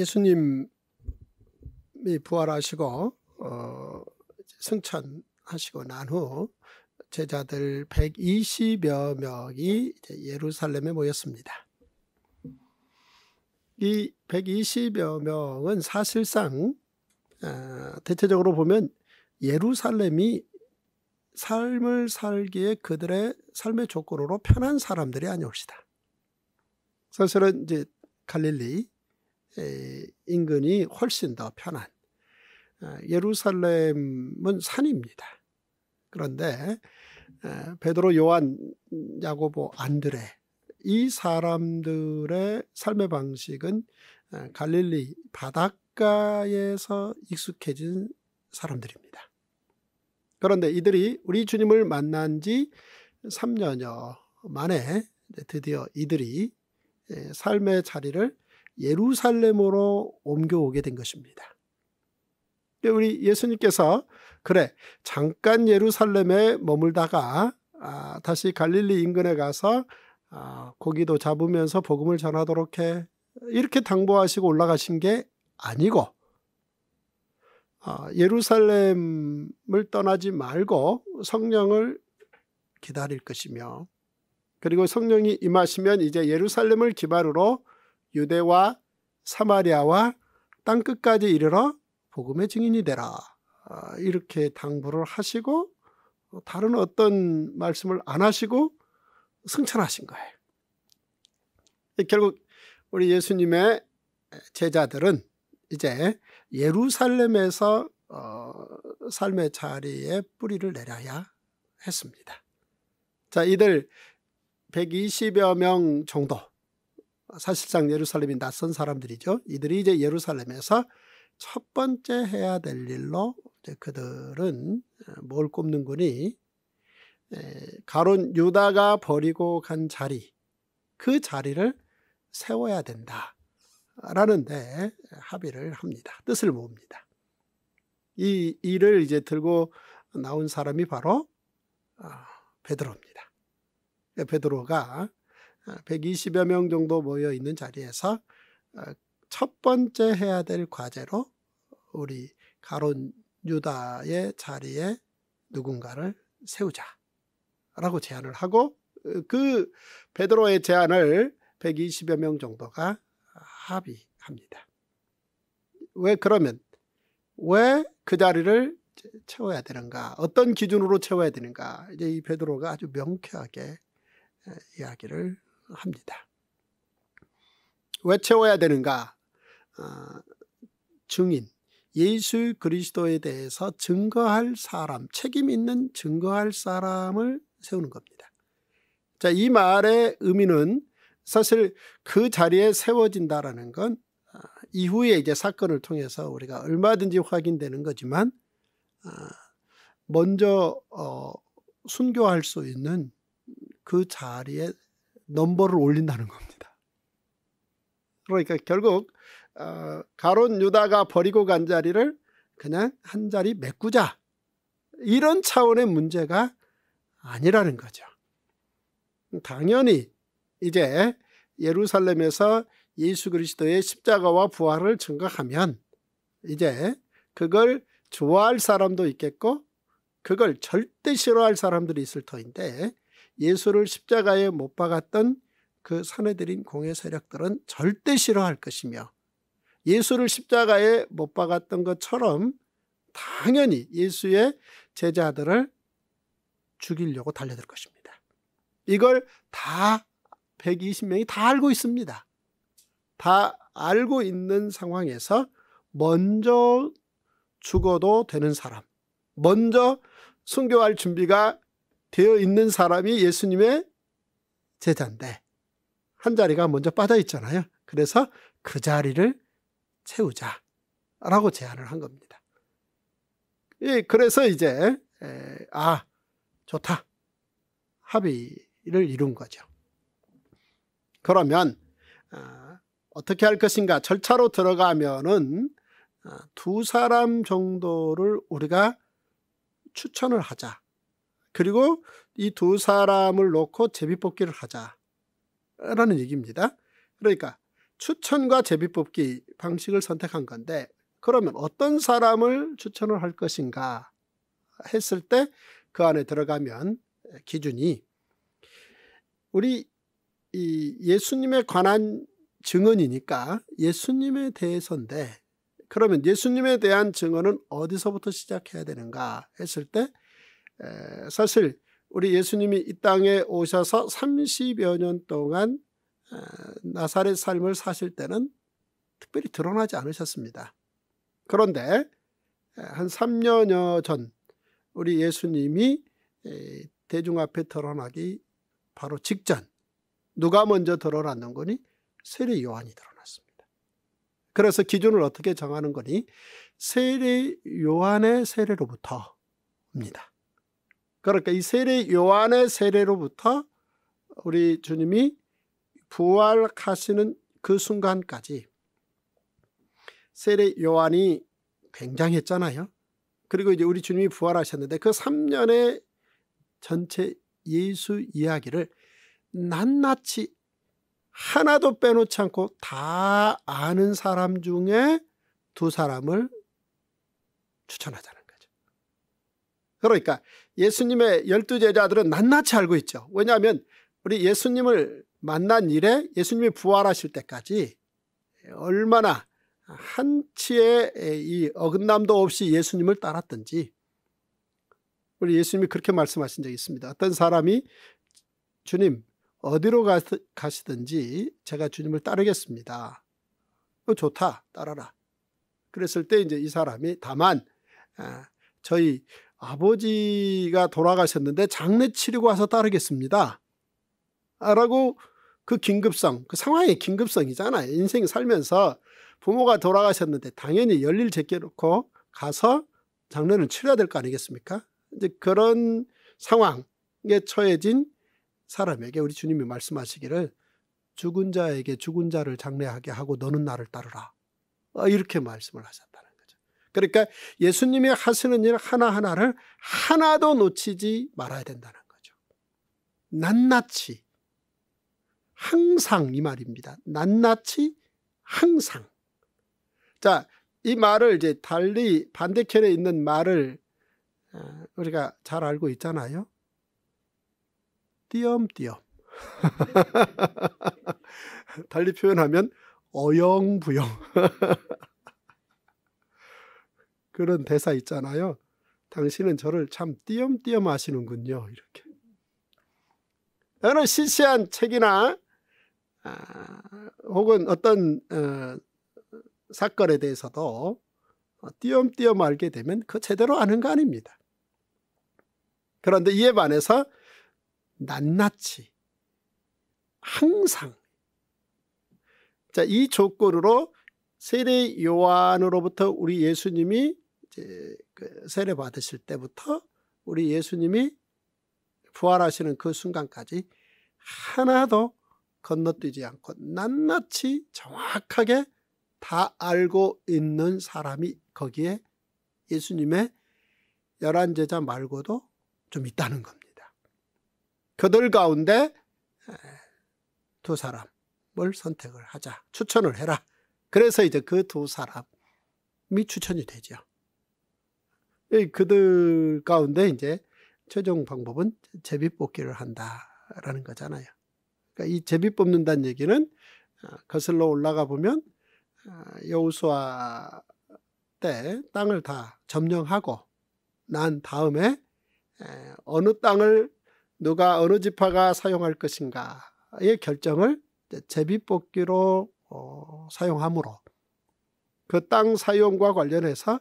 예수님이 부활하시고 어, 승천하시고 난 후 제자들 120여 명이 예루살렘에 모였습니다. 이 120여 명은 사실상 어, 대체적으로 보면 예루살렘이 삶을 살기에 그들의 삶의 조건으로 편한 사람들이 아니옵시다. 사실은 이제 갈릴리 인근이 훨씬 더 편한 어, 예루살렘은 산입니다. 그런데 어, 베드로, 요한, 야고보, 안드레 이 사람들의 삶의 방식은 어, 갈릴리 바닷가에서 익숙해진 사람들입니다. 그런데 이들이 우리 주님을 만난 지 3년여 만에 드디어 이들이 삶의 자리를 예루살렘으로 옮겨오게 된 것입니다. 우리 예수님께서 그래 잠깐 예루살렘에 머물다가 아, 다시 갈릴리 인근에 가서 아, 고기도 잡으면서 복음을 전하도록 해 이렇게 당부하시고 올라가신 게 아니고 아, 예루살렘을 떠나지 말고 성령을 기다릴 것이며 그리고 성령이 임하시면 이제 예루살렘을 기반으로 유대와 사마리아와 땅 끝까지 이르러 복음의 증인이 되라. 아, 이렇게 당부를 하시고 어, 다른 어떤 말씀을 안 하시고 승천하신 거예요. 예, 결국 우리 예수님의 제자들은 이제 예루살렘에서 어, 삶의 자리에 뿌리를 내려야 했습니다. 자, 이들 120여 명 정도 사실상 예루살렘이 낯선 사람들이죠. 이들이 이제 예루살렘에서 첫 번째 해야 될 일로 그들은 어, 뭘 꼽는 군이 가론 유다가 버리고 간 자리 그 자리를 세워야 된다 라는데 합의를 합니다. 뜻을 모읍니다. 이 일을 이제 들고 나온 사람이 바로 아, 베드로입니다. 그러니까 베드로가 120여 아, 명 정도 모여 있는 자리에서 어, 첫 번째 해야 될 과제로 우리 가론 유다의 자리에 누군가를 세우자라고 제안을 하고 어, 그 베드로의 제안을 120여 명 정도가 합의합니다. 왜 그러면 왜 그 자리를 채워야 되는가? 어떤 기준으로 채워야 되는가? 이제 이 베드로가 아주 명쾌하게 이야기를 합니다. 왜채야 되는가? 어, 증인, 예수 그리스도에 대해서 증거할 사람, 책임 있는 증거할 사람을 세우는 겁니다. 자, 이 말의 의미는 사실 그 자리에 세워진다라는 건 어, 이후에 이제 사건을 통해서 우리가 얼마든지 확인되는 거지만 어, 먼저 어, 순교할 수 있는 그 자리에 넘버를 올린다는 겁니다. 그러니까 결국 어, 가론 유다가 버리고 간 자리를 그냥 한 자리 메꾸자 이런 차원의 문제가 아니라는 거죠. 당연히 이제 예루살렘에서 예수 그리스도의 십자가와 부활을 증거하면 이제 그걸 좋아할 사람도 있겠고 그걸 절대 싫어할 사람들이 있을 터인데 예수를 십자가에 못 박았던 그 사내들인 공의 세력들은 절대 싫어할 것이며 예수를 십자가에 못 박았던 것처럼 당연히 예수의 제자들을 죽이려고 달려들 것입니다. 이걸 다 120명이 다 알고 있습니다. 다 알고 있는 상황에서 먼저 죽어도 되는 사람, 먼저 순교할 준비가 되어 있는 사람이 예수님의 제자인데 한 자리가 먼저 빠져 있잖아요. 그래서 그 자리를 채우자라고 제안을 한 겁니다. 예, 그래서 이제 에, 아 좋다 합의를 이룬 거죠. 그러면 어, 어떻게 할 것인가 절차로 들어가면은 아, 두 사람 정도를 우리가 추천을 하자 그리고 이 두 사람을 놓고 제비뽑기를 하자라는 얘기입니다. 그러니까 추천과 제비뽑기 방식을 선택한 건데 그러면 어떤 사람을 추천을 할 것인가 했을 때 그 안에 들어가면 기준이 우리 이 예수님에 관한 증언이니까 예수님에 대해서인데 그러면 예수님에 대한 증언은 어디서부터 시작해야 되는가 했을 때 사실 우리 예수님이 이 땅에 오셔서 30여 년 동안 나사렛 삶을 사실 때는 특별히 드러나지 않으셨습니다. 그런데 한 3년여 전 우리 예수님이 대중 앞에 드러나기 바로 직전 누가 먼저 드러났는 거니? 세례 요한이 드러났습니다. 그래서 기준을 어떻게 정하는 거니? 세례 요한의 세례로부터입니다. 그러니까 이 세례 요한의 세례로부터 우리 주님이 부활하시는 그 순간까지 세례 요한이 굉장했잖아요. 그리고 이제 우리 주님이 부활하셨는데 그 3년의 전체 예수 이야기를 낱낱이 하나도 빼놓지 않고 다 아는 사람 중에 두 사람을 추천하자는 거죠. 그러니까 예수님의 열두 제자들은 낱낱이 알고 있죠. 왜냐하면 우리 예수님을 만난 일에 예수님이 부활하실 때까지 얼마나 한치의 이 어긋남도 없이 예수님을 따랐든지 우리 예수님이 그렇게 말씀하신 적이 있습니다. 어떤 사람이 주님 어디로 가시든지 제가 주님을 따르겠습니다. 어, 좋다 따라라. 그랬을 때 이제 이 사람이 다만 아, 저희 아버지가 돌아가셨는데 장례 치르고 와서 따르겠습니다. 라고 그 긴급성, 그 상황의 긴급성이잖아요. 인생 살면서 부모가 돌아가셨는데 당연히 열일 제껴놓고 가서 장례를 치러야 될 거 아니겠습니까? 이제 그런 상황에 처해진 사람에게 우리 주님이 말씀하시기를 죽은 자에게 죽은 자를 장례하게 하고 너는 나를 따르라. 아, 이렇게 말씀을 하셨다. 그러니까 예수님이 하시는 일 하나하나를 하나도 놓치지 말아야 된다는 거죠. 낱낱이 항상 이 말입니다. 낱낱이 항상. 자, 이 말을 이제 달리 반대편에 있는 말을 어, 우리가 잘 알고 있잖아요. 띄엄띄엄. 달리 표현하면 어영부영. 그런 대사 있잖아요. 당신은 저를 참 띄엄띄엄 하시는군요 이렇게. 어느 시시한 책이나 아, 혹은 어떤 어, 사건에 대해서도 띄엄띄엄 알게 되면 그 제대로 아는 거 아닙니다. 그런데 이에 반해서 낱낱이 항상 자, 이 조건으로 세례 요한으로부터 우리 예수님이 이제 그 세례 받으실 때부터 우리 예수님이 부활하시는 그 순간까지 하나도 건너뛰지 않고 낱낱이 정확하게 다 알고 있는 사람이 거기에 예수님의 열한 제자 말고도 좀 있다는 겁니다. 그들 가운데 두 사람을 선택을 하자. 추천을 해라. 그래서 이제 그 두 사람이 추천이 되죠. 예, 그들 가운데 이제 최종 방법은 제비 뽑기를 한다라는 거잖아요. 그러니까 이 제비 뽑는다는 얘기는 아, 거슬러 올라가 보면 아, 여우수아 때 땅을 다 점령하고 난 다음에 어느 땅을 누가 어느 지파가 사용할 것인가의 결정을 제비뽑기로 어, 사용하므로 그 땅 사용과 관련해서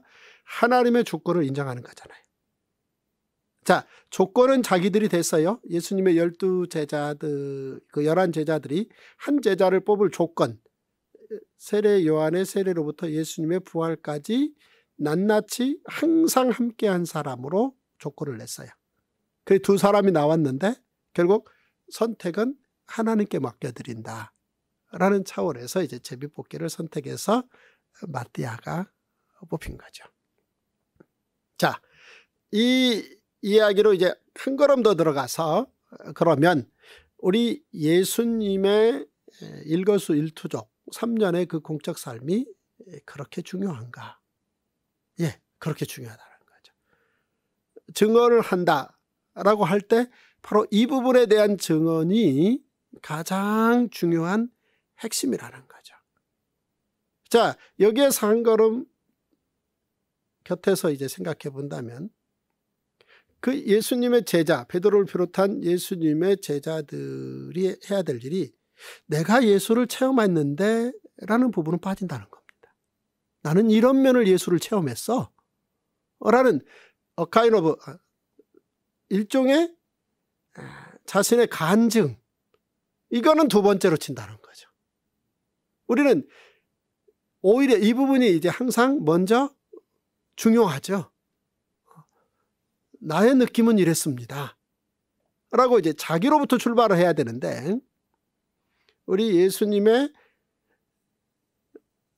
하나님의 조건을 인정하는 거잖아요. 자, 조건은 자기들이 됐어요. 예수님의 열두 제자들, 그 열한 제자들이 한 제자를 뽑을 조건. 세례 요한의 세례로부터 예수님의 부활까지 낱낱이 항상 함께한 사람으로 조건을 냈어요. 그 두 사람이 나왔는데 결국 선택은 하나님께 맡겨드린다. 라는 차원에서 이제 제비뽑기를 선택해서 마띠아가 뽑힌 거죠. 자, 이 이야기로 이제 한 걸음 더 들어가서 그러면 우리 예수님의 일거수 일투족 3년의 그 공적 삶이 그렇게 중요한가? 예, 그렇게 중요하다는 거죠. 증언을 한다라고 할 때 바로 이 부분에 대한 증언이 가장 중요한 핵심이라는 거죠. 자, 여기에서 한 걸음 곁에서 이제 생각해 본다면 그 예수님의 제자 베드로를 비롯한 예수님의 제자들이 해야 될 일이 내가 예수를 체험했는데 라는 부분은 빠진다는 겁니다. 나는 이런 면을 예수를 체험했어 라는 kind of 일종의 아, 자신의 간증 이거는 두 번째로 친다는 거죠. 우리는 오히려 이 부분이 이제 항상 먼저 중요하죠. 나의 느낌은 이랬습니다. 라고 이제 자기로부터 출발을 해야 되는데 우리 예수님의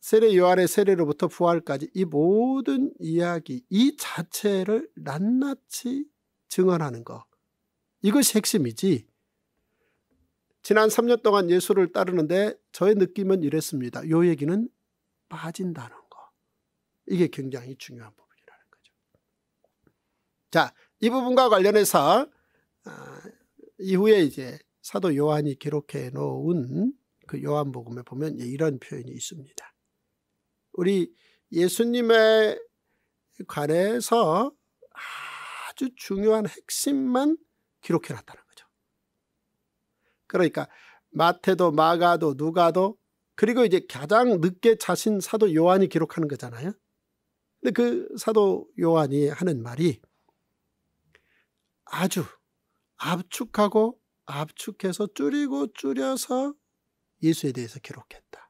세례 요한의 세례로부터 부활까지 이 모든 이야기 이 자체를 낱낱이 증언하는 것 이것이 핵심이지 지난 3년 동안 예수를 따르는데 저의 느낌은 이랬습니다. 요 얘기는 빠진 단어 이게 굉장히 중요한 부분이라는 거죠. 자, 이 부분과 관련해서 아, 이후에 이제 사도 요한이 기록해 놓은 그 요한복음에 보면 이런 표현이 있습니다. 우리 예수님에 관해서 아주 중요한 핵심만 기록해 놨다는 거죠. 그러니까 마태도 마가도 누가도 그리고 이제 가장 늦게 자신 사도 요한이 기록하는 거잖아요. 근데 그 사도 요한이 하는 말이 아주 압축하고 압축해서 줄이고 줄여서 예수에 대해서 기록했다.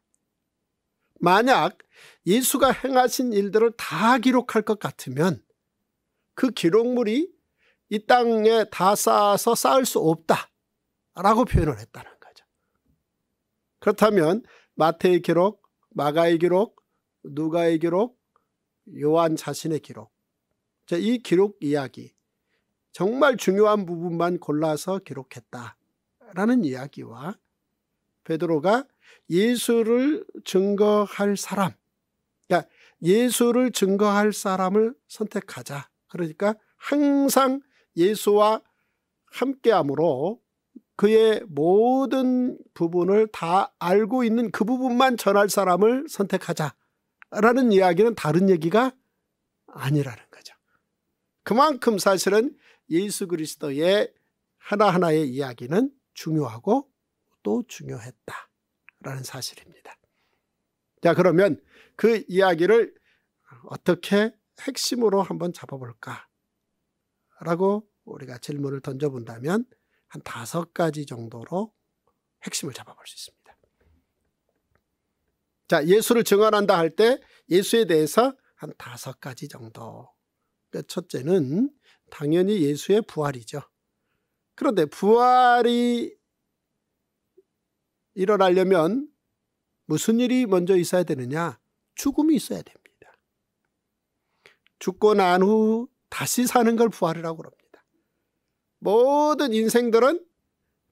만약 예수가 행하신 일들을 다 기록할 것 같으면 그 기록물이 이 땅에 다 쌓아서 쌓을 수 없다라고 표현을 했다는 거죠. 그렇다면 마태의 기록, 마가의 기록, 누가의 기록, 요한 자신의 기록. 자, 이 기록 이야기. 정말 중요한 부분만 골라서 기록했다. 라는 이야기와 베드로가 예수를 증거할 사람. 그러니까 예수를 증거할 사람을 선택하자. 그러니까 항상 예수와 함께함으로 그의 모든 부분을 다 알고 있는 그 부분만 전할 사람을 선택하자. 라는 이야기는 다른 얘기가 아니라는 거죠. 그만큼 사실은 예수 그리스도의 하나하나의 이야기는 중요하고 또 중요했다라는 사실입니다. 자, 그러면 그 이야기를 어떻게 핵심으로 한번 잡아볼까? 라고 우리가 질문을 던져본다면 한 다섯 가지 정도로 핵심을 잡아볼 수 있습니다. 자, 예수를 증언한다 할 때 예수에 대해서 한 다섯 가지 정도. 그 첫째는 당연히 예수의 부활이죠. 그런데 부활이 일어나려면 무슨 일이 먼저 있어야 되느냐? 죽음이 있어야 됩니다. 죽고 난 후 다시 사는 걸 부활이라고 그럽니다. 모든 인생들은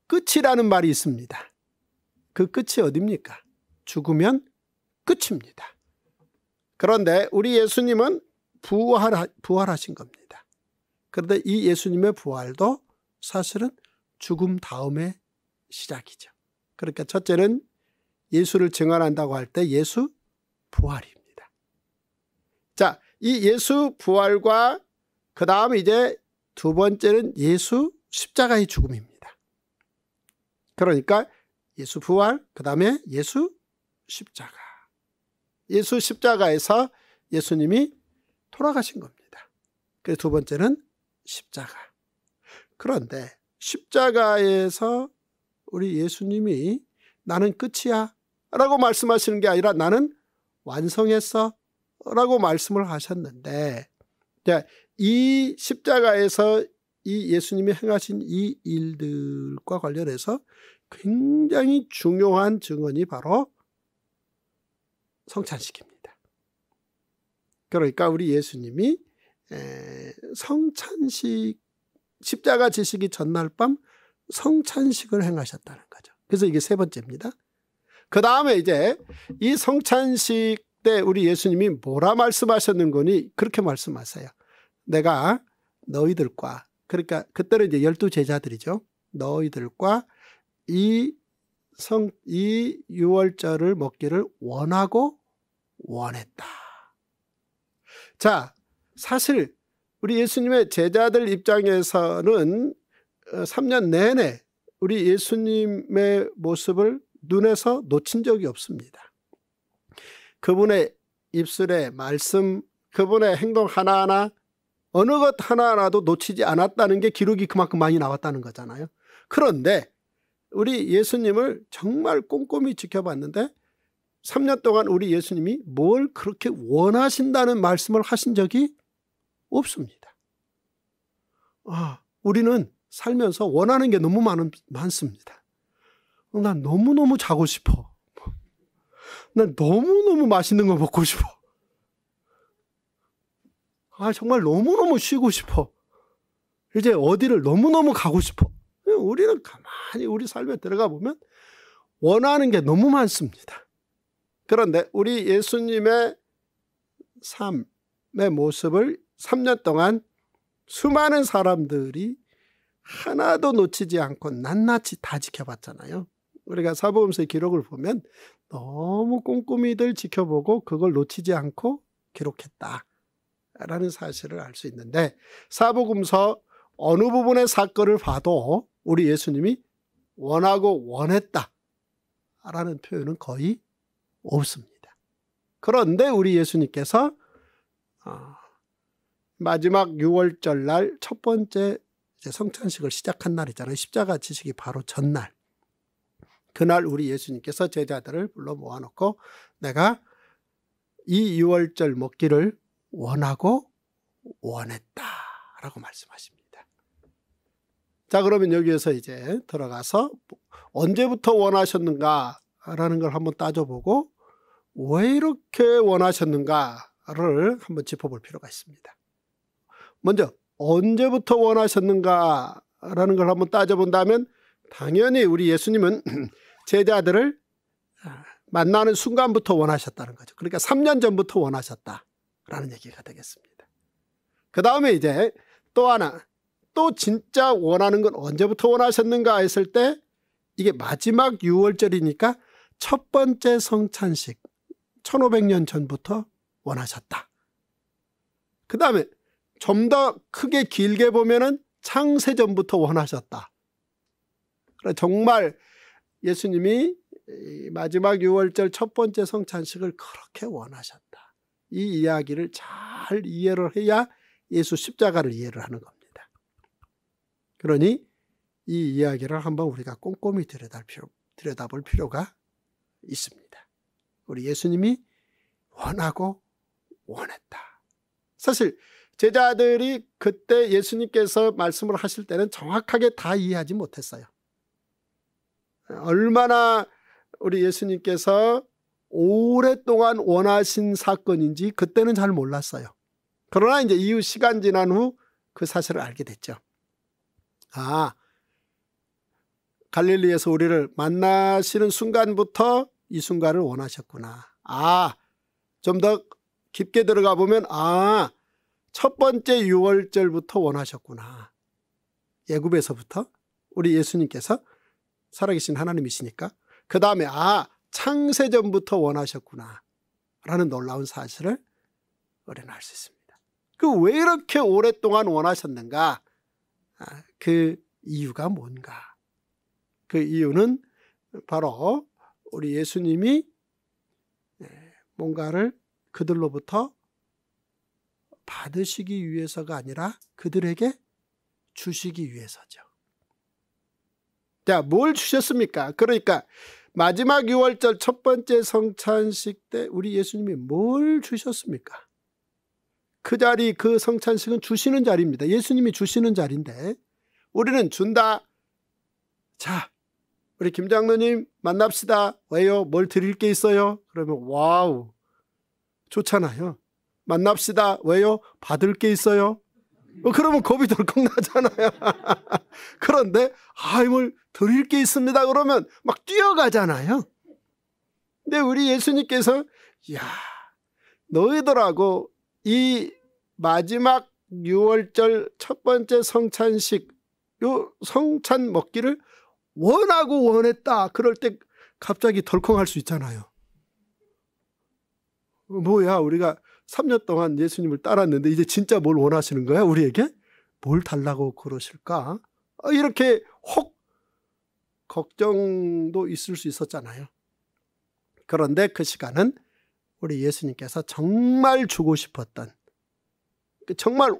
끝이라는 말이 있습니다. 그 끝이 어딥니까? 죽으면 끝입니다. 그런데 우리 예수님은 부활하, 부활하신 겁니다. 그런데 이 예수님의 부활도 사실은 죽음 다음에 시작이죠. 그러니까 첫째는 예수를 증언한다고 할 때 예수 부활입니다. 자, 이 예수 부활과 그 다음 이제 두 번째는 예수 십자가의 죽음입니다. 그러니까 예수 부활, 그 다음에 예수 십자가. 예수 십자가에서 예수님이 돌아가신 겁니다. 그두 번째는 십자가. 그런데 십자가에서 우리 예수님이 나는 끝이야 라고 말씀하시는 게 아니라 나는 완성했어 라고 말씀을 하셨는데 이 십자가에서 이 예수님이 행하신 이 일들과 관련해서 굉장히 중요한 증언이 바로 성찬식입니다. 그러니까 우리 예수님이 성찬식 십자가 지시기 전날 밤 성찬식을 행하셨다는 거죠. 그래서 이게 세 번째입니다. 그 다음에 이제 이 성찬식 때 우리 예수님이 뭐라 말씀하셨는 거니 그렇게 말씀하세요. 내가 너희들과 그러니까 그때는 이제 열두 제자들이죠. 너희들과 이 성 이 유월절을 먹기를 원하고 원했다. 자, 사실 우리 예수님의 제자들 입장에서는 3년 어, 내내 우리 예수님의 모습을 눈에서 놓친 적이 없습니다. 그분의 입술의 말씀, 그분의 행동 하나하나 어느 것 하나라도 놓치지 않았다는 게 기록이 그만큼 많이 나왔다는 거잖아요. 그런데 우리 예수님을 정말 꼼꼼히 지켜봤는데 3년 동안 우리 예수님이 뭘 그렇게 원하신다는 말씀을 하신 적이 없습니다. 아, 우리는 살면서 원하는 게 너무 많은, 많습니다. 난 너무너무 자고 싶어. 난 너무너무 맛있는 거 먹고 싶어. 아, 정말 너무너무 쉬고 싶어. 이제 어디를 너무너무 가고 싶어. 우리는 가만히 우리 삶에 들어가 보면 원하는 게 너무 많습니다. 그런데 우리 예수님의 삶의 모습을 3년 동안 수많은 사람들이 하나도 놓치지 않고 낱낱이 다 지켜봤잖아요. 우리가 사복음서의 기록을 보면 너무 꼼꼼히들 지켜보고 그걸 놓치지 않고 기록했다라는 사실을 알 수 있는데 사복음서 어느 부분의 사건을 봐도 우리 예수님이 원하고 원했다라는 표현은 거의 없습니다. 그런데 우리 예수님께서 어, 마지막 6월절 날 첫 번째 성찬식을 시작한 날이잖아요. 십자가 지식이 바로 전날. 그날 우리 예수님께서 제자들을 불러 모아놓고 내가 이 6월절 먹기를 원하고 원했다라고 말씀하십니다. 자 그러면 여기에서 이제 들어가서 언제부터 원하셨는가 라는걸 한번 따져보고 왜 이렇게 원하셨는가를 한번 짚어볼 필요가 있습니다. 먼저 언제부터 원하셨는가라는 걸 한번 따져본다면 당연히 우리 예수님은 제자들을 아, 만나는 순간부터 원하셨다는 거죠. 그러니까 3년 전부터 원하셨다라는 얘기가 되겠습니다. 그 다음에 이제 또 하나 또 진짜 원하는 건 언제부터 원하셨는가 했을 때 이게 마지막 6월절이니까 첫 번째 성찬식 1500년 전부터 원하셨다. 그 다음에 좀 더 크게 길게 보면은 창세전부터 원하셨다. 그러니까 정말 예수님이 마지막 6월절첫 번째 성찬식을 그렇게 원하셨다. 이 이야기를 잘 이해를 해야 예수 십자가를 이해를 하는 겁니다. 그러니 이 이야기를 한번 우리가 꼼꼼히 들여다볼 필요가 있습니다. 우리 예수님이 원하고 원했다. 사실 제자들이 그때 예수님께서 말씀을 하실 때는 정확하게 다 이해하지 못했어요. 얼마나 우리 예수님께서 오랫동안 원하신 사건인지 그때는 잘 몰랐어요. 그러나 이제 이후 시간 지난 후 그 사실을 알게 됐죠. 아, 갈릴리에서 우리를 만나시는 순간부터 이 순간을 원하셨구나. 아, 좀 더 깊게 들어가 보면 아, 첫 번째 유월절부터 원하셨구나. 예굽에서부터 우리 예수님께서 살아계신 하나님이시니까 그 다음에 아, 창세전부터 원하셨구나 라는 놀라운 사실을 우리는 알수 있습니다. 그 왜 이렇게 오랫동안 원하셨는가? 아, 그 이유가 뭔가? 그 이유는 바로 우리 예수님이 예, 뭔가를 그들로부터 받으시기 위해서가 아니라 그들에게 주시기 위해서죠. 자, 뭘 주셨습니까? 그러니까 마지막 6월절 첫 번째 성찬식 때 우리 예수님이 뭘 주셨습니까? 그 자리, 그 성찬식은 주시는 자리입니다. 예수님이 주시는 자리인데 우리는 준다. 자, 우리 김 장로님 만납시다. 왜요? 뭘 드릴 게 있어요? 그러면 와우. 좋잖아요. 만납시다. 왜요? 받을 게 있어요. 뭐 그러면 겁이 덜컥 나잖아요. 그런데 아임을 드릴 게 있습니다. 그러면 막 뛰어가잖아요. 근데 우리 예수님께서 야 너희들하고 이 마지막 6월절 첫 번째 성찬식 요 성찬 먹기를 원하고 원했다. 그럴 때 갑자기 덜컹할 수 있잖아요. 뭐야, 우리가 3년 동안 예수님을 따랐는데 이제 진짜 뭘 원하시는 거야? 우리에게? 뭘 달라고 그러실까? 어, 이렇게 혹 걱정도 있을 수 있었잖아요. 그런데 그 시간은 우리 예수님께서 정말 주고 싶었던 그 정말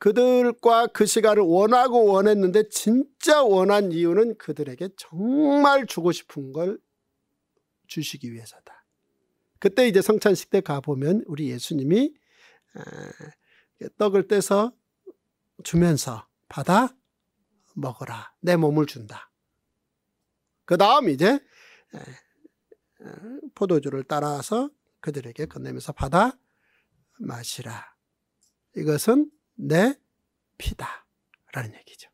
그들과 그 시간을 원하고 원했는데 진짜 원한 이유는 그들에게 정말 주고 싶은 걸 주시기 위해서다. 그때 이제 성찬식 때 가보면 우리 예수님이 아, 떡을 떼서 주면서 받아 먹어라. 내 몸을 준다. 그 다음 이제 포도주를 따라서 그들에게 건네면서 받아 마시라. 이것은 내 피다. 라는 얘기죠.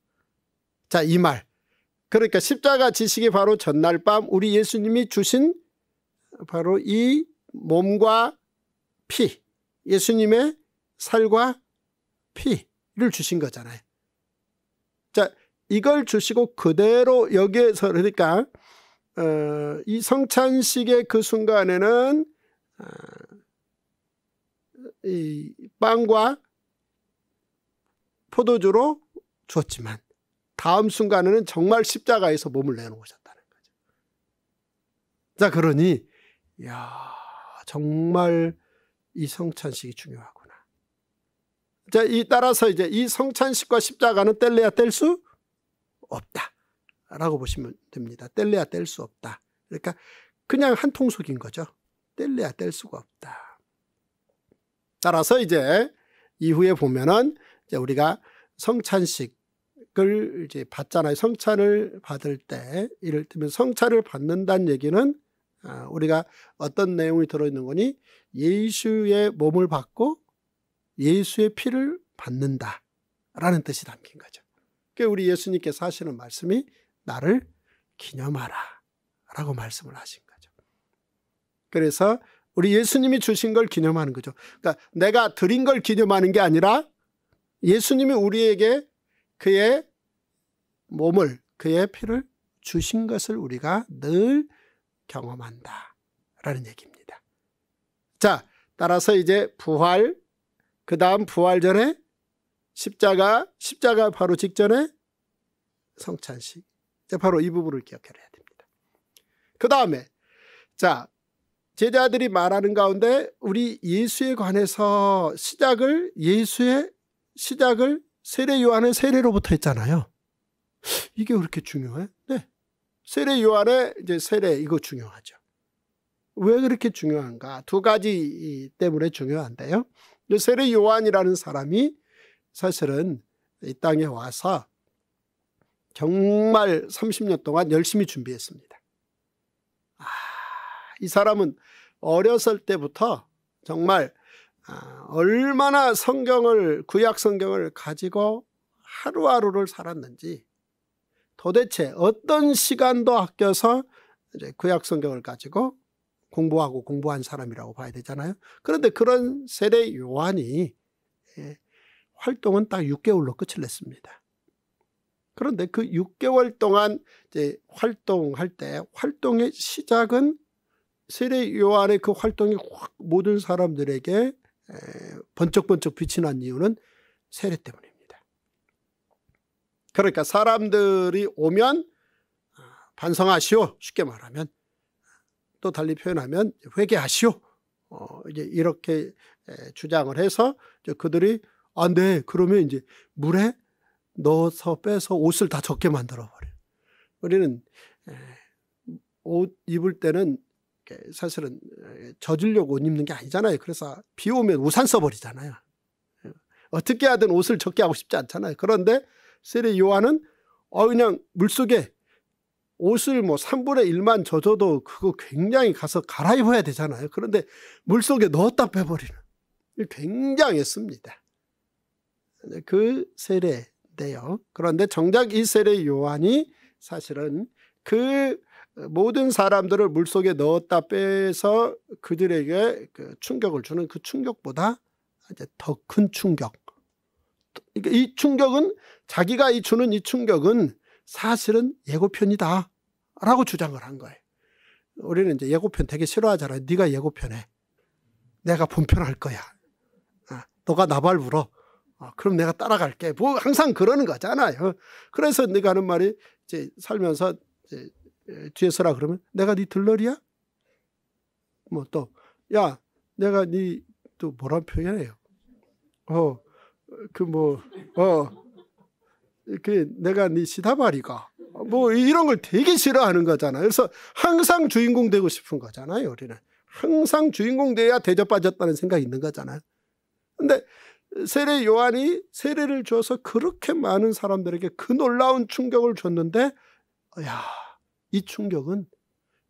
자, 이 말. 그러니까 십자가 지식이 바로 전날 밤 우리 예수님이 주신 바로 이 몸과 피, 예수님의 살과 피를 주신 거잖아요. 자, 이걸 주시고 그대로 여기에서 그러니까 어, 이 성찬식의 그 순간에는 어, 이 빵과 포도주로 주었지만 다음 순간에는 정말 십자가에서 몸을 내놓으셨다는 거죠. 자 그러니 야 정말 이 성찬식이 중요하구나. 자, 이 따라서 이제 이 성찬식과 십자가는 뗄래야 뗄 수 없다. 라고 보시면 됩니다. 뗄래야 뗄 수 없다. 그러니까 그냥 한 통속인 거죠. 뗄래야 뗄 수가 없다. 따라서 이제 이후에 보면은 이제 우리가 성찬식을 이제 받잖아요. 성찬을 받을 때이를 들면 성찬을 받는다는 얘기는 아, 우리가 어떤 내용이 들어있는 거니 예수의 몸을 받고 예수의 피를 받는다 라는 뜻이 담긴 거죠. 그 우리 예수님께서 하시는 말씀이 나를 기념하라 라고 말씀을 하신 거죠. 그래서 우리 예수님이 주신 걸 기념하는 거죠. 그러니까 내가 드린 걸 기념하는 게 아니라 예수님이 우리에게 그의 몸을 그의 피를 주신 것을 우리가 늘 경험한다 라는 얘기입니다. 자 따라서 이제 부활 그 다음 부활 전에 십자가 십자가 바로 직전에 성찬식 바로 이 부분을 기억해야 됩그 다음에 자 제자들이 말하는 가운데 우리 예수에 관해서 시작을 예수의 시작을 세례 요한의 세례로부터 했잖아요. 이게 그렇게 중요해? 네. 세례 요한의 이제 세례 이거 중요하죠. 왜 그렇게 중요한가? 두 가지 때문에 중요한데요. 세례 요한이라는 사람이 사실은 이 땅에 와서 정말 30년 동안 열심히 준비했습니다. 아, 이 사람은 어렸을 때부터 정말 아, 얼마나 성경을 구약 성경을 가지고 하루하루를 살았는지 도대체 어떤 시간도 아껴서 이제 구약 성경을 가지고 공부하고 공부한 사람이라고 봐야 되잖아요. 그런데 그런 세례 요한이 예, 활동은 딱 6개월로 끝을 냈습니다. 그런데 그 6개월 동안 이제 활동할 때 활동의 시작은 세례 요한의 그 활동이 확 모든 사람들에게 번쩍번쩍 빛이 난 이유는 세례 때문입니다. 그러니까 사람들이 오면 어, 반성하시오. 쉽게 말하면 또 달리 표현하면 회개하시오. 어, 이렇게 주장을 해서 그들이 안 아, 돼. 네, 그러면 이제 물에 넣어서 빼서 옷을 다 젖게 만들어 버려. 우리는 옷 입을 때는 사실은 젖으려고 옷 입는 게 아니잖아요. 그래서 비 오면 우산 써버리잖아요. 예. 어떻게 하든 옷을 적게 하고 싶지 않잖아요. 그런데 세례 요한은 어 그냥 물속에 옷을 뭐 3분의 1만 젖어도 그거 굉장히 가서 갈아입어야 되잖아요. 그런데 물속에 넣었다 빼버리는 굉장했습니다. 네, 그 세례인데요. 그런데 정작 이 세례 요한이 사실은 그 모든 사람들을 물속에 넣었다 빼서 그들에게 그 충격을 주는 그 충격보다 이제 더 큰 충격. 그러니까 이 충격은 자기가 이 주는 이 충격은 사실은 예고편이다. 라고 주장을 한 거예요. 우리는 이제 예고편 되게 싫어하잖아요. 네가 예고편해. 내가 본편 할 거야. 아, 너가 나발 불어. 아, 그럼 내가 따라갈게. 뭐 항상 그러는 거잖아요. 그래서 네가 하는 말이 이제 살면서 이제 뒤에 서라 그러면 내가 네 들러리야? 뭐 또 야 내가 네 또 뭐란 표현해요? 어 그 뭐어그 뭐, 어, 그 내가 네 시다발이가 뭐 이런 걸 되게 싫어하는 거잖아 그래서 항상 주인공 되고 싶은 거잖아요. 우리는 항상 주인공 돼야 대접받았다는 생각이 있는 거잖아요. 근데 세례 요한이 세례를 줘서 그렇게 많은 사람들에게 그 놀라운 충격을 줬는데 야이 충격은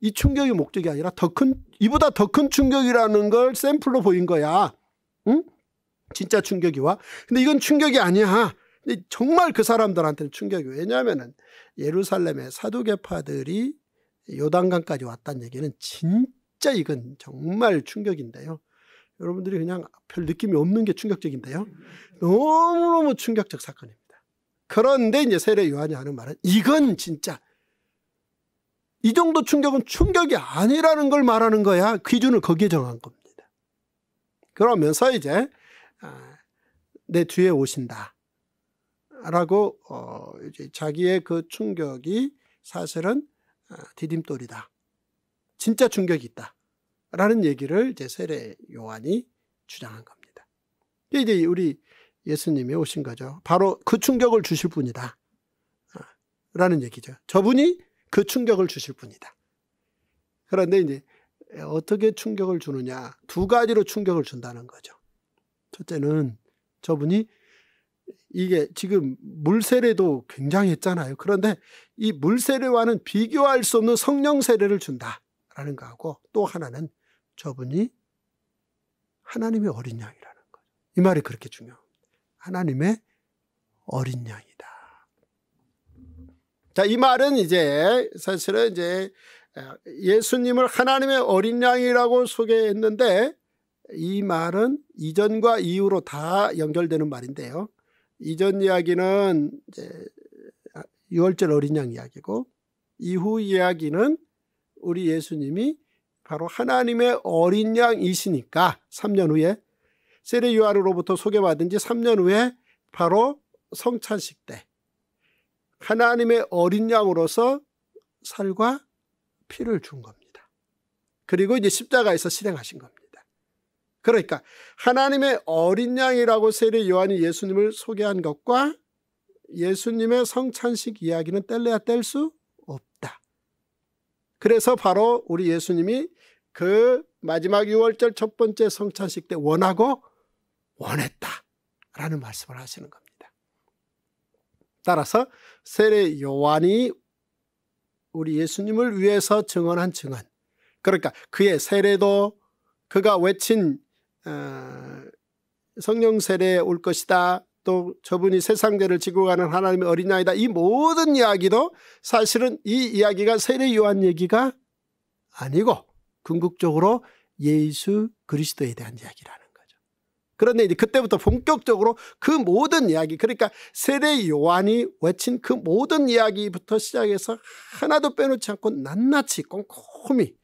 이 충격이 목적이 아니라 더 큰 이보다 더 큰 충격이라는 걸 샘플로 보인 거야. 응? 진짜 충격이 와. 근데 이건 충격이 아니야. 근데 정말 그 사람들한테는 충격이 왜냐하면은 예루살렘의 사두개파들이 요단강까지 왔다는 얘기는 진짜 이건 정말 충격인데요. 여러분들이 그냥 별 느낌이 없는 게 충격적인데요. 너무너무 충격적 사건입니다. 그런데 이제 세례 요한이 하는 말은 이건 진짜 이 정도 충격은 충격이 아니라는 걸 말하는 거야. 기준을 거기에 정한 겁니다. 그러면서 이제 아, 내 뒤에 오신다. 라고 어 이제 자기의 그 충격이 사실은 아, 디딤돌이다. 진짜 충격이 있다. 라는 얘기를 이제 세례 요한이 주장한 겁니다. 이제 우리 예수님이 오신 거죠. 바로 그 충격을 주실 분이다. 아, 라는 얘기죠. 저분이 그 충격을 주실 분이다. 그런데 이제 어떻게 충격을 주느냐. 두 가지로 충격을 준다는 거죠. 첫째는 저분이 이게 지금 물세례도 굉장했잖아요. 그런데 이 물세례와는 비교할 수 없는 성령 세례를 준다라는 거하고 또 하나는 저분이 하나님의 어린 양이라는 거예이 말이 그렇게 중요합니다. 하나님의 어린 양이다. 자, 이 말은 이제 사실은 이제 어, 예수님을 하나님의 어린 양이라고 소개했는데 이 말은 이전과 이후로 다 연결되는 말인데요. 이전 이야기는 이제 6월절 어린 양 이야기고 이후 이야기는 우리 예수님이 바로 하나님의 어린 양이시니까 3년 후에 세례 요한으로부터 소개받은 지 3년 후에 바로 성찬식 때 하나님의 어린 양으로서 살과 피를 준 겁니다. 그리고 이제 십자가에서 실행하신 겁니다. 그러니까 하나님의 어린 양이라고 세례 요한이 예수님을 소개한 것과 예수님의 성찬식 이야기는 뗄래야 뗄 수 없다. 그래서 바로 우리 예수님이 그 마지막 6월절 첫 번째 성찬식 때 원하고 원했다라는 말씀을 하시는 겁니다. 따라서 세례 요한이 우리 예수님을 위해서 증언한 증언 그러니까 그의 세례도 그가 외친 어, 성령 세례에 올 것이다 또 저분이 세상대를 지고 가는 하나님의 어린아이다 이 모든 이야기도 사실은 이 이야기가 세례 요한 얘기가 아니고 궁극적으로 예수 그리스도에 대한 이야기라는 그런데 이제 그때부터 본격적으로 그 모든 이야기 그러니까 세례 요한이 외친 그 모든 이야기부터 시작해서 하나도 빼놓지 않고 낱낱이 꼼꼼히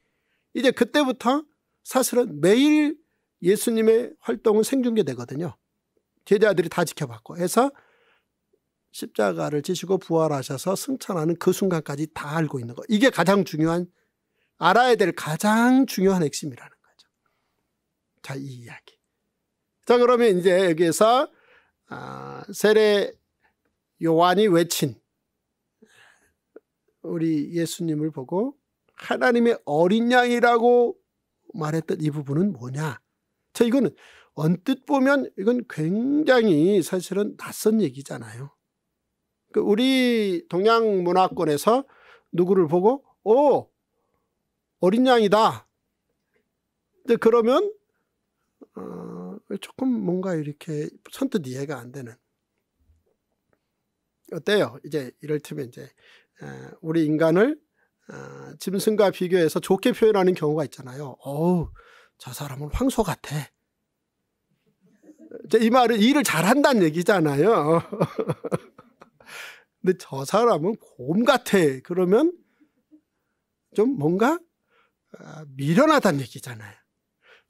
이제 그때부터 사실은 매일 예수님의 활동은 생중계되거든요. 제자들이 다 지켜봤고 해서 십자가를 지시고 부활하셔서 승천하는 그 순간까지 다 알고 있는 거. 이게 가장 중요한 알아야 될 가장 중요한 핵심이라는 거죠. 자, 이 이야기. 자, 그러면 이제 여기에서 아, 세례 요한이 외친 우리 예수님을 보고 하나님의 어린 양이라고 말했던 이 부분은 뭐냐? 자, 이거는 언뜻 보면 이건 굉장히 사실은 낯선 얘기잖아요. 그 우리 동양 문화권에서 누구를 보고 오 어린 양이다. 근데 그러면 어, 조금 뭔가 이렇게 선뜻 이해가 안 되는 어때요? 이제 이럴테면 이제 우리 인간을 어, 짐승과 비교해서 좋게 표현하는 경우가 있잖아요. 어우, 저 사람은 황소 같아. 이 말은 일을 잘한다는 얘기잖아요. 근데 저 사람은 곰 같아. 그러면 좀 뭔가 아, 미련하다는 얘기잖아요.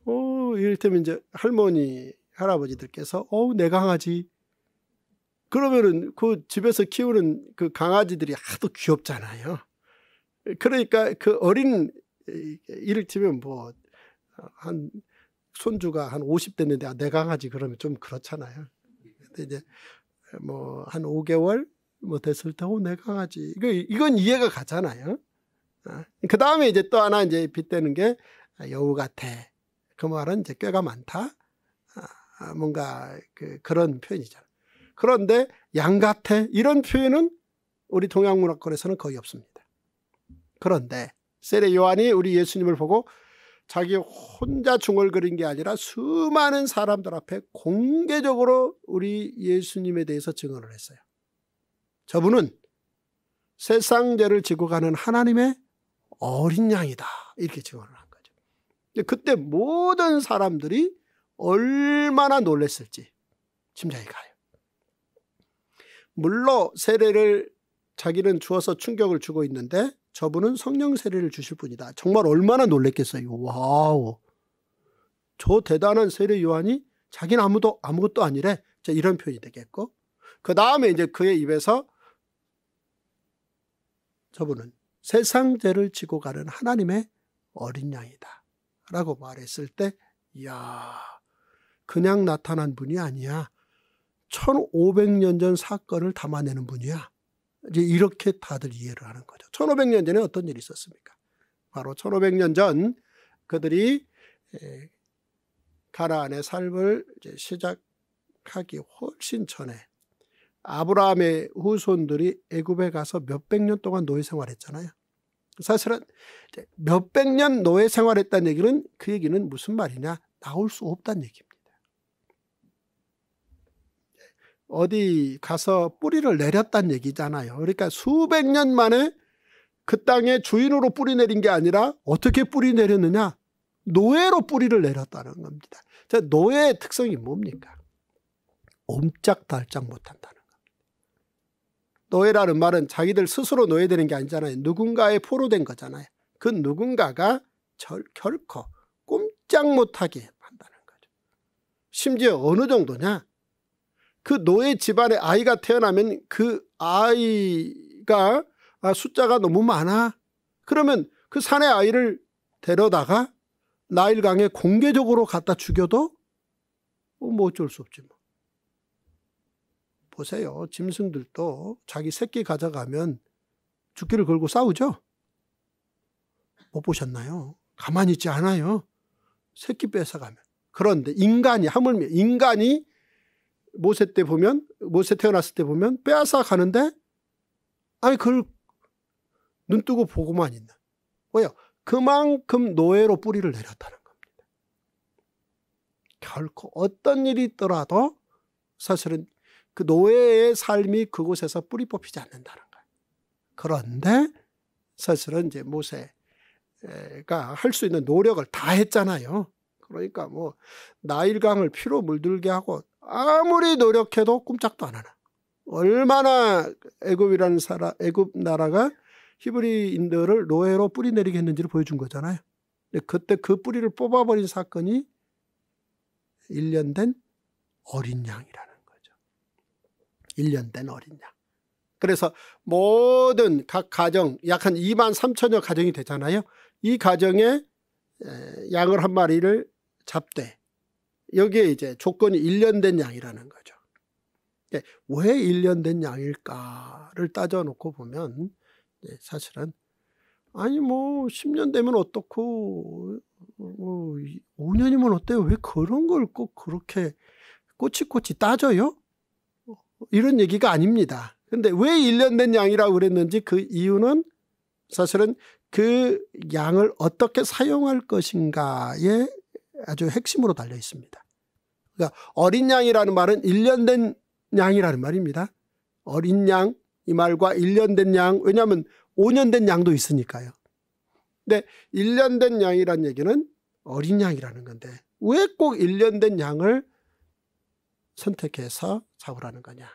어, 이를테면 이제 할머니, 할아버지들께서, 어우, 내 강아지. 그러면은 그 집에서 키우는 그 강아지들이 하도 귀엽잖아요. 그러니까 그 어린, 이를테면 뭐, 한, 손주가 한50대인데 아, 내 강아지 그러면 좀 그렇잖아요. 근데 이제 뭐, 한 5개월? 뭐 됐을 때, 어, 내 강아지. 이거, 이건 이해가 가잖아요. 아, 어? 그 다음에 이제 또 하나 이제 빗대는 게 아, 여우 같아. 그 말은 이제 꾀가 많다. 아, 아, 뭔가 그, 그런 표현이잖아 그런데 양 같아 이런 표현은 우리 동양문화권에서는 거의 없습니다. 그런데 세례 요한이 우리 예수님을 보고 자기 혼자 중얼그린게 아니라 수많은 사람들 앞에 공개적으로 우리 예수님에 대해서 증언을 했어요. 저분은 세상죄를 지고 가는 하나님의 어린 양이다. 이렇게 증언을 합니다. 그때 모든 사람들이 얼마나 놀랬을지 짐작이 가요. 물론 세례를 자기는 주어서 충격을 주고 있는데 저분은 성령 세례를 주실 분이다. 정말 얼마나 놀랬겠어요. 와우. 저 대단한 세례 요한이 자기는 아무도 아무것도 아니래. 이런 표현이 되겠고 그 다음에 이제 그의 입에서 저분은 세상죄를 지고 가는 하나님의 어린 양이다. 라고 말했을 때, 야 그냥 나타난 분이 아니야. 1500년 전 사건을 담아내는 분이야. 이제 이렇게 다들 이해를 하는 거죠. 1500년 전에 어떤 일이 있었습니까? 바로 1500년 전 그들이 가라안의 삶을 이제 시작하기 훨씬 전에 아브라함의 후손들이 애굽에 가서 몇백 년 동안 노예 생활했잖아요. 사실은 몇백 년 노예 생활했다는 얘기는 그 얘기는 무슨 말이냐 나올 수 없다는 얘기입니다. 어디 가서 뿌리를 내렸다는 얘기잖아요. 그러니까 수백 년 만에 그 땅에 주인으로 뿌리 내린 게 아니라 어떻게 뿌리 내렸느냐 노예로 뿌리를 내렸다는 겁니다. 노예의 특성이 뭡니까? 옴짝달짝 못한다는 노예라는 말은 자기들 스스로 노예되는 게 아니잖아요. 누군가의 포로된 거잖아요. 그 누군가가 절, 결코 꼼짝 못하게 한다는 거죠. 심지어 어느 정도냐? 그 노예 집안에 아이가 태어나면 그 아이가 아, 숫자가 너무 많아. 그러면 그 산의 아이를 데려다가 나일강에 공개적으로 갖다 죽여도 뭐 어쩔 수없지 뭐. 보세요. 짐승들도 자기 새끼 가져가면 죽기를 걸고 싸우죠? 못 보셨나요? 가만히 있지 않아요. 새끼 뺏어가면. 그런데 인간이, 하물며 인간이 모세 때 보면, 모세 태어났을 때 보면 뺏어 가는데, 아니, 그걸 눈 뜨고 보고만 있나. 왜요? 그만큼 노예로 뿌리를 내렸다는 겁니다. 결코 어떤 일이 있더라도 사실은 그 노예의 삶이 그곳에서 뿌리 뽑히지 않는다는 거예요. 그런데 사실은 이제 모세가 할 수 있는 노력을 다 했잖아요. 그러니까 뭐 나일강을 피로 물들게 하고 아무리 노력해도 꼼짝도 안 하나. 얼마나 애굽이라는 사람, 애굽 나라가 히브리인들을 노예로 뿌리내리게 는지를 보여준 거잖아요. 그때 그 뿌리를 뽑아버린 사건이 1년 된 어린 양이라는. 1년 된 어린 양. 그래서 모든 각 가정 약 한 2만 3천여 가정이 되잖아요. 이 가정에 양을 한 마리를 잡되 여기에 이제 조건이 1년 된 양이라는 거죠. 예, 왜 1년 된 양일까를 따져놓고 보면 예, 사실은 아니 뭐 10년 되면 어떻고 뭐 5년이면 어때요? 왜 그런 걸 꼭 그렇게 꼬치꼬치 따져요? 이런 얘기가 아닙니다. 근데 왜 1년 된 양이라고 그랬는지 그 이유는 사실은 그 양을 어떻게 사용할 것인가에 아주 핵심으로 달려 있습니다. 그러니까 어린 양이라는 말은 1년 된 양이라는 말입니다. 어린 양, 이 말과 1년 된 양, 왜냐하면 5년 된 양도 있으니까요. 근데 1년 된 양이라는 얘기는 어린 양이라는 건데 왜 꼭 1년 된 양을 선택해서 잡으라는 거냐.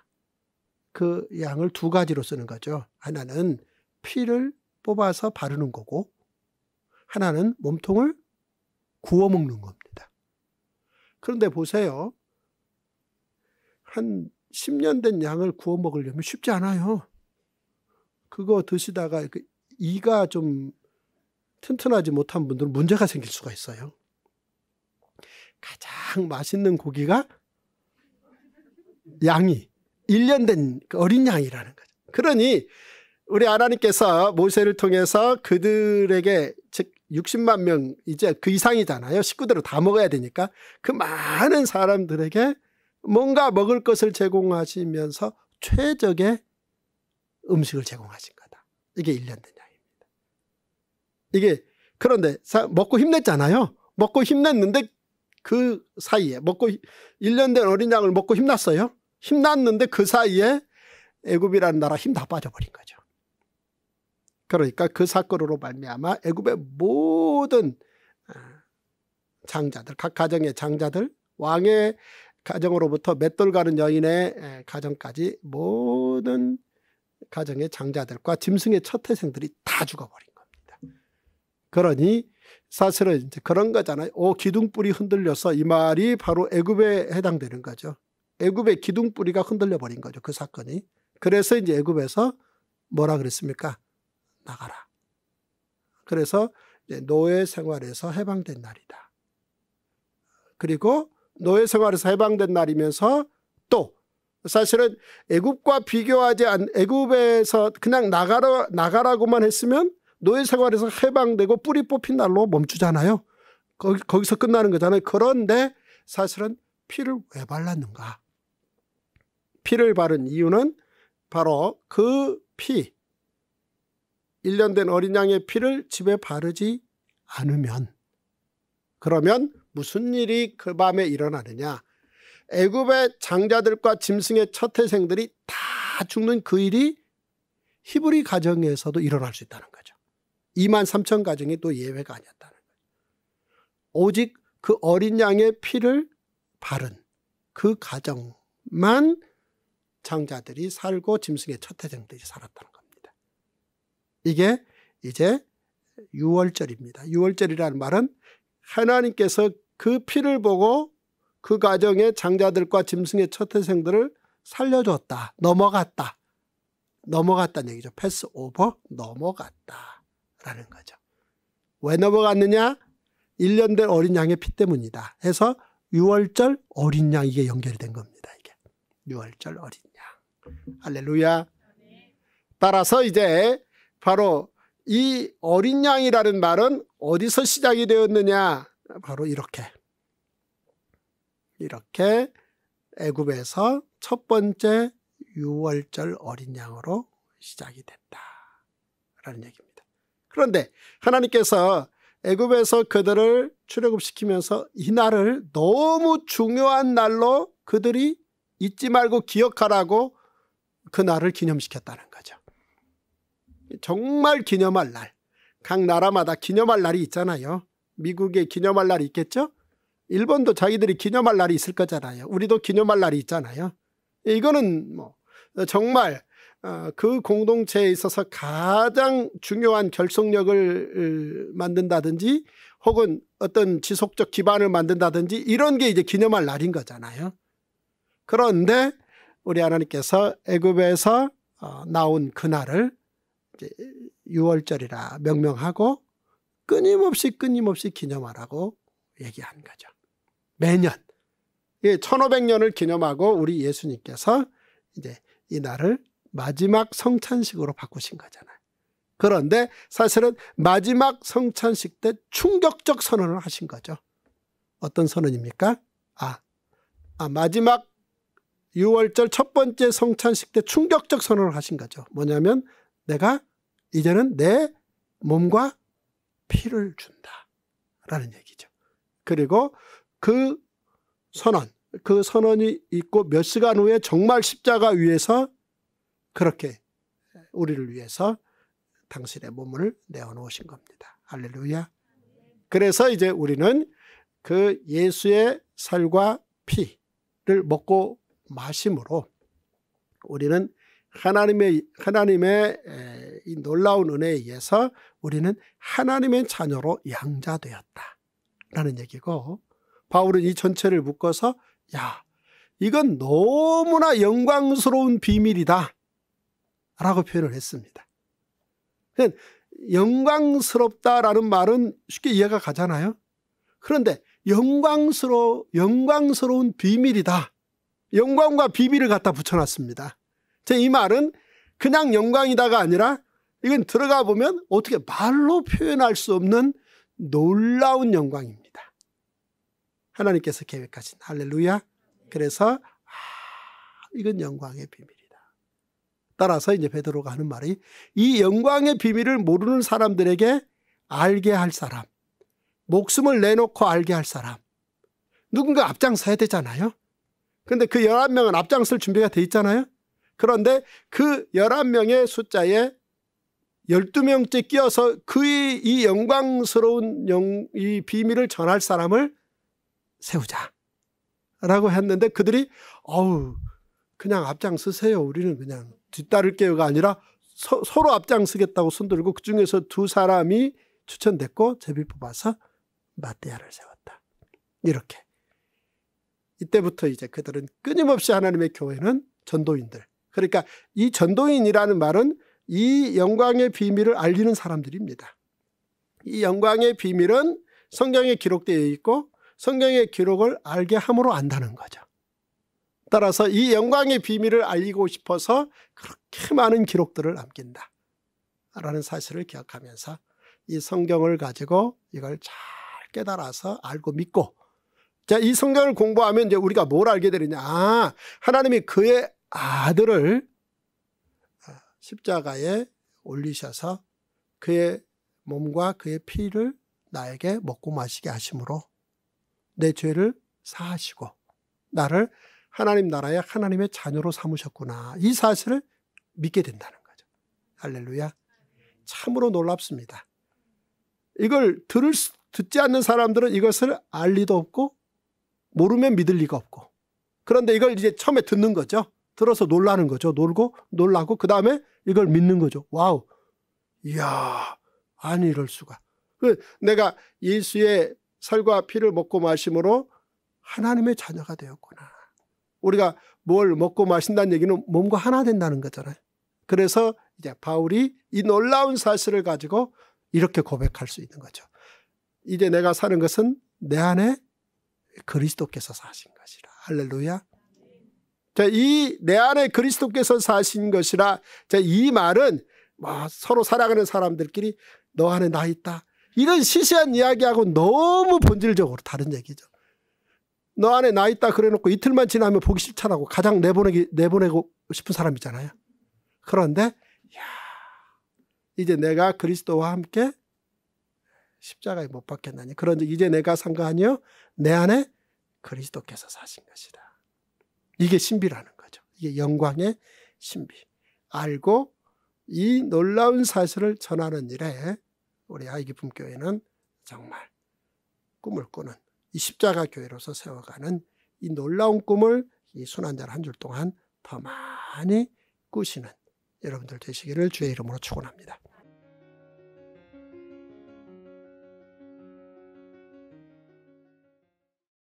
그 양을 두 가지로 쓰는 거죠. 하나는 피를 뽑아서 바르는 거고 하나는 몸통을 구워 먹는 겁니다. 그런데 보세요. 한 10년 된 양을 구워 먹으려면 쉽지 않아요. 그거 드시다가 이가 좀 튼튼하지 못한 분들은 문제가 생길 수가 있어요. 가장 맛있는 고기가 양이 1년 된 그 어린 양이라는 거죠. 그러니 우리 하나님께서 모세를 통해서 그들에게 즉 60만 명 이제 그 이상이잖아요. 식구대로 다 먹어야 되니까 그 많은 사람들에게 뭔가 먹을 것을 제공하시면서 최적의 음식을 제공하신 거다. 이게 1년 된 양입니다. 이게 그런데 먹고 힘냈잖아요. 먹고 힘냈는데 그 사이에 먹고 1년 된 어린 양을 먹고 힘났어요. 힘났는데 그 사이에 애굽이라는 나라 힘 다 빠져버린 거죠. 그러니까 그 사건으로 말미암아 애굽의 모든 어, 장자들 각 가정의 장자들 왕의 가정으로부터 맷돌 가는 여인의 가정까지 모든 가정의 장자들과 짐승의 첫 태생들이 다 죽어버린 겁니다. 그러니 사실은 이제 그런 거잖아요. 오 기둥뿌리 흔들려서 이 말이 바로 애굽에 해당되는 거죠. 애굽의 기둥뿌리가 흔들려 버린 거죠. 그 사건이. 그래서 이제 애굽에서 뭐라 그랬습니까? 나가라. 그래서 이제 노예 생활에서 해방된 날이다. 그리고 노예 생활에서 해방된 날이면서 또 사실은 애굽과 비교하지 않 애굽에서 그냥 나가라 나가라고만 했으면 노예 생활에서 해방되고 뿌리 뽑힌 날로 멈추잖아요. 거기, 거기서 끝나는 거잖아요. 그런데 사실은 피를 왜 발랐는가? 피를 바른 이유는 바로 그 피, 1년 된 어린 양의 피를 집에 바르지 않으면 그러면 무슨 일이 그 밤에 일어나느냐? 애굽의 장자들과 짐승의 첫 태생들이 다 죽는 그 일이 히브리 가정에서도 일어날 수 있다는 거죠. 2만 3천 가정이 또 예외가 아니었다는 거예요. 오직 그 어린 양의 피를 바른 그 가정만 장자들이 살고 짐승의 첫해정들이 살았다는 겁니다. 이게 이제 6월절입니다. 6월절이라는 말은 하나님께서 그 피를 보고 그 가정의 장자들과 짐승의 첫태생들을 살려줬다. 넘어갔다. 넘어갔다는 얘기죠. 패스 오버 넘어갔다. 라는 거죠. 왜 넘어갔느냐? 1년 된 어린 양의 피 때문이다. 해서 6월절 어린 양 이게 연결된 겁니다. 이게 6월절 어린 양. 할렐루야. 따라서 이제 바로 이 어린 양이라는 말은 어디서 시작이 되었느냐? 바로 이렇게. 이렇게 애굽에서 첫 번째 6월절 어린 양으로 시작이 됐다. 라는 얘기입니다. 그런데 하나님께서 애굽에서 그들을 출애굽시키면서 이 날을 너무 중요한 날로 그들이 잊지 말고 기억하라고 그 날을 기념시켰다는 거죠. 정말 기념할 날. 각 나라마다 기념할 날이 있잖아요. 미국에 기념할 날이 있겠죠? 일본도 자기들이 기념할 날이 있을 거잖아요. 우리도 기념할 날이 있잖아요. 이거는 뭐 정말 어, 그 공동체에 있어서 가장 중요한 결속력을 어, 만든다든지 혹은 어떤 지속적 기반을 만든다든지 이런 게 이제 기념할 날인 거잖아요. 그런데 우리 하나님께서 애굽에서 어, 나온 그날을 이제 6월절이라 명명하고 끊임없이 끊임없이 기념하라고 얘기한 거죠. 매년 1500년을 예, 기념하고 우리 예수님께서 이제 이 날을 마지막 성찬식으로 바꾸신 거잖아요. 그런데 사실은 마지막 성찬식 때 충격적 선언을 하신 거죠. 어떤 선언입니까? 아, 아 마지막 6월절 첫 번째 성찬식 때 충격적 선언을 하신 거죠. 뭐냐면 내가 이제는 내 몸과 피를 준다. 라는 얘기죠. 그리고 그 선언, 그 선언이 있고 몇 시간 후에 정말 십자가 위에서 그렇게 우리를 위해서 당신의 몸을 내어놓으신 겁니다. 할렐루야. 그래서 이제 우리는 그 예수의 살과 피를 먹고 마심으로 우리는 하나님의 하나님의 이 놀라운 은혜에 의해서 우리는 하나님의 자녀로 양자되었다라는 얘기고 바울은 이 전체를 묶어서 야 이건 너무나 영광스러운 비밀이다. 라고 표현을 했습니다. 그러니까 영광스럽다라는 말은 쉽게 이해가 가잖아요. 그런데 영광스러 영광스러운 비밀이다. 영광과 비밀을 갖다 붙여놨습니다. 이 말은 그냥 영광이다가 아니라 이건 들어가 보면 어떻게 말로 표현할 수 없는 놀라운 영광입니다. 하나님께서 계획하신 할렐루야. 그래서 아, 이건 영광의 비밀. 따라서 이제 베드로가 하는 말이 이 영광의 비밀을 모르는 사람들에게 알게 할 사람, 목숨을 내놓고 알게 할 사람, 누군가 앞장서야 되잖아요. 근데 그 11명은 앞장설 준비가 돼 있잖아요. 그런데 그 11명의 숫자에 12명째 끼어서 그의 이 영광스러운 영, 이 비밀을 전할 사람을 세우자. 라고 했는데 그들이, 어우, 그냥 앞장서세요. 우리는 그냥 뒤따를게요가 아니라 서, 로 앞장서겠다고 손들고 그중에서 두 사람이 추천됐고 제비 뽑아서 마띠아를 세웠다. 이렇게. 이때부터 이제 그들은 끊임없이 하나님의 교회는 전도인들. 그러니까 이 전도인이라는 말은 이 영광의 비밀을 알리는 사람들입니다. 이 영광의 비밀은 성경에 기록되어 있고 성경의 기록을 알게 함으로 안다는 거죠. 따라서 이 영광의 비밀을 알리고 싶어서 그렇게 많은 기록들을 남긴다. 라는 사실을 기억하면서 이 성경을 가지고 이걸 잘 깨달아서 알고 믿고 자, 이 성경을 공부하면 이제 우리가 뭘 알게 되느냐. 아, 하나님이 그의 아들을 어, 십자가에 올리셔서 그의 몸과 그의 피를 나에게 먹고 마시게 하심으로 내 죄를 사하시고 나를 하나님 나라에 하나님의 자녀로 삼으셨구나. 이 사실을 믿게 된다는 거죠. 할렐루야. 참으로 놀랍습니다. 이걸 들을 수, 듣지 않는 사람들은 이것을 알 리도 없고 모르면 믿을 리가 없고 그런데 이걸 이제 처음에 듣는 거죠. 들어서 놀라는 거죠. 놀고 놀라고 그 다음에 이걸 믿는 거죠. 와우. 이야 아니 이럴 수가. 그 내가 예수의 살과 피를 먹고 마심으로 하나님의 자녀가 되었구나. 우리가 뭘 먹고 마신다는 얘기는 몸과 하나 된다는 거잖아요. 그래서 이제 바울이 이 놀라운 사실을 가지고 이렇게 고백할 수 있는 거죠. 이제 내가 사는 것은 내 안에 그리스도께서 사신 것이라. 할렐루야. 자, 이내 안에 그리스도께서 사신 것이라. 자, 이 말은 뭐 서로 살아가는 사람들끼리 너 안에 나 있다. 이런 시시한 이야기하고 너무 본질적으로 다른 얘기죠. 너 안에 나 있다 그래놓고 이틀만 지나면 보기 싫다라고 가장 내보내기 내보내고 싶은 사람이잖아요. 그런데 야 이제 내가 그리스도와 함께 십자가에 못 박혔나니 그런즉 이제 내가 산 거 아니요 내 안에 그리스도께서 사신 것이다. 이게 신비라는 거죠. 이게 영광의 신비. 알고 이 놀라운 사실을 전하는 일에 우리 아이기품 교회는 정말 꿈을 꾸는 이 십자가 교회로서 세워가는 이 놀라운 꿈을 이 순환절 한줄 동안 더 많이 꾸시는 여러분들 되시기를 주의 이름으로 축원합니다.